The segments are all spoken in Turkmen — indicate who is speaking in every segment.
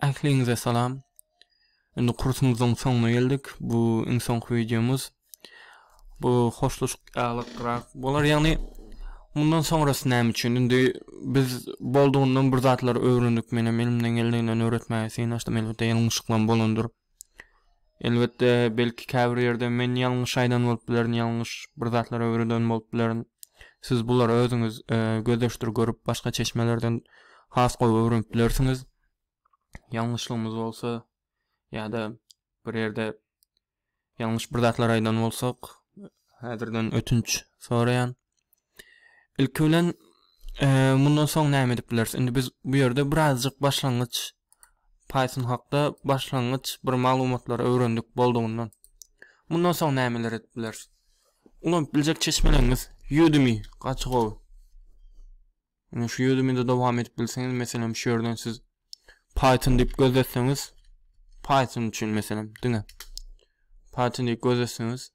Speaker 1: Ähliňize салам. Indi kursumyzyň soňuna geldik. Bu iň soňky видеомыз. Bu hoşlaşyk alykrak. Bolar яғни bundan sonrasy näme üçin? Indi Біз bolduğundan bir zatlar öwrendik. Mene elimden geldiginden öwretmäge synaşdym. Elbetde ýalňyşlyklan ýalňyşlygymyz bolsa, ýa-da bir ýerde ýalňyş bir zatlar aýdan bolsak, häzirden ötünç soraýan. Ilkiňden e, mundan soň näme edip bilersiz? Indi biz bu ýerde bir azyk başlangyç Python hakda başlangyç bir maglumatlar öwrendik boldugundan. Mundan soň näme edip bilersiz? Uly biljek çeşmeleriniz Udemy gaçyk ol. Yani şu Udemy'de devam edip bilseniz, mesela şu yerden siz Python deyip gözletseniz Python için mesela değil mi? Python deyip gözletseniz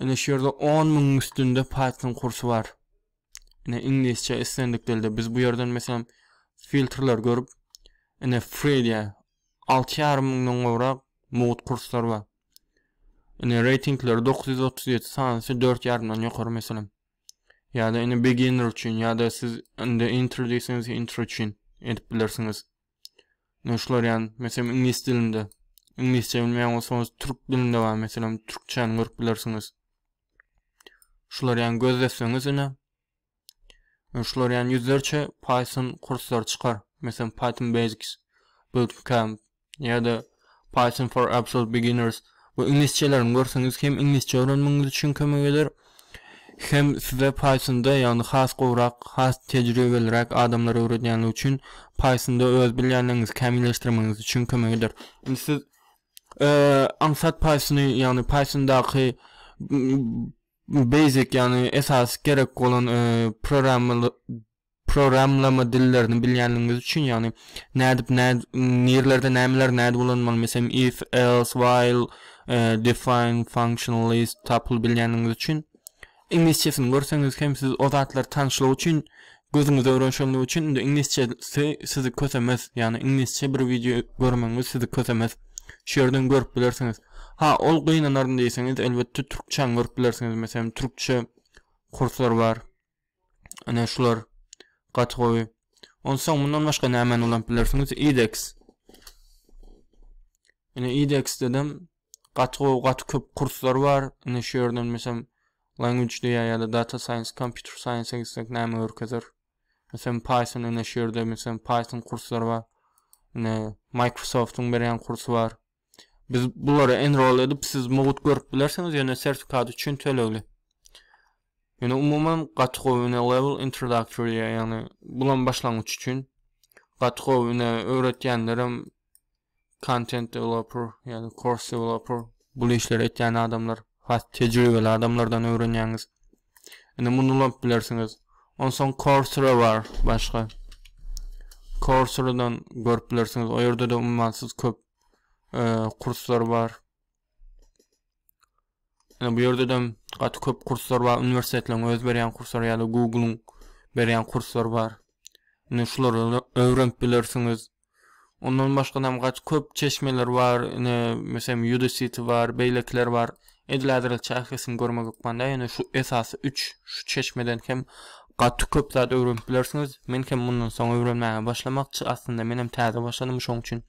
Speaker 1: Yine şu yerda üstünde Python kursu var. Yine İngilizce istendik biz bu yerden mesela filtreler görüp yine free diye 6 mindən qovra muğut kurslar var. Yine ratingler 937 saniyesi 4 yarımdan yukarı mesela. Ya da yine beginner için ya da siz yine intro deyseniz için. edip bilersiniz. Nöşler yani, mesela İngiliz dilinde, İngilizce bilmeyen olsanız Türk dilinde var, mesela Türkçe yani görüp bilersiniz. Şular yani gözdesiniz yine. Nöşler yani yüzlerce Python kurslar çıkar. Mesela Python Basics, Bootcamp, ya da Python for Absolute Beginners. Bu İngilizcelerin görseniz hem İngilizce öğrenmeniz için kömök eder. hem size Python'da yani has qowraq, has tecrübelirak adamlara öğretýän üçin Python'da öz bilýänligiňiz kämilleşdirmeniz üçin kömegidir. Indi siz e, Ansat Python'ı yani Python'daki basic yani esas gerek olan e, programlı programlama dillerini bilýänligiňiz üçin, ýani yəni nädip näd nerlerde nämeler näde bolanmaly, meselem if, else, while, e, define, functional list, tuple bilýänligiňiz üçin İngilizcesini görseniz hem siz o zatlar tanışlı için gözünüz öğrenşenli için de İngilizce sizi kösemez yani İngilizce bir video görmeniz sizi kösemez şu yerden görüp bilirsiniz ha ol kıyınanarın deyseniz elbette Türkçe'n görüp bilirsiniz mesela Türkçe kurslar var ne şular katkoy onsa bundan başka ne hemen olan bilirsiniz edex yani edex dedim katkoy köp kurslar var ne şu yerden mesela language diye ya da data science, computer science gitsek näme öwrkedir? Mesela Python öne şerde mesela Python kurslar var. Ne Microsoft'un beren kursu var. Biz bulara enroll edip siz mowut görüp bilersiniz ýene sertifikat üçin Yani Ýene umumyň gatgowuna level introductory ýani bulan için üçin gatgowuna öwretýänlerim content developer ýani course developer bu işleri etýän adamlar has tejribeli adamlardan öwrenýäňiz. Ene muny lap bilersiňiz. Onsoň Coursera bar, başga. Coursera-dan görüp bilersiňiz. O ýerde de ummansyz köp e, kurslar bar. Ene bu ýerde de gaty köp kurslar bar, universitetler öz berýän kurslar ýa-da Google-yň berýän kurslar bar. Ene şulary öwrenip bilersiňiz. Ondan başqa nam gaç köp çeşmeler var, ne mesem Udacity var, Beylekler var. Edlerl chairi sim gormaga okmandayyn, şu esas 3 şu çeşmeden hem gatty köp zat öwrenip bilersiniz. Men hem bundan soň öwrenmäge başlamakçy, aslında menem täze başlanmış üçin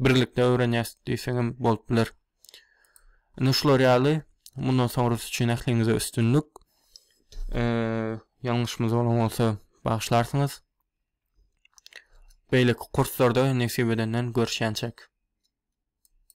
Speaker 1: birlikde öwrenýäs diýsem bolup biler. Nu şlorealı, munu saň uruş üçin akhlingize üstünlük. Ee, ýalňyşymyz bolan bolsa bagşlarsyňyz. Şeýle kurslarda näçe wagtdan görüşänçek.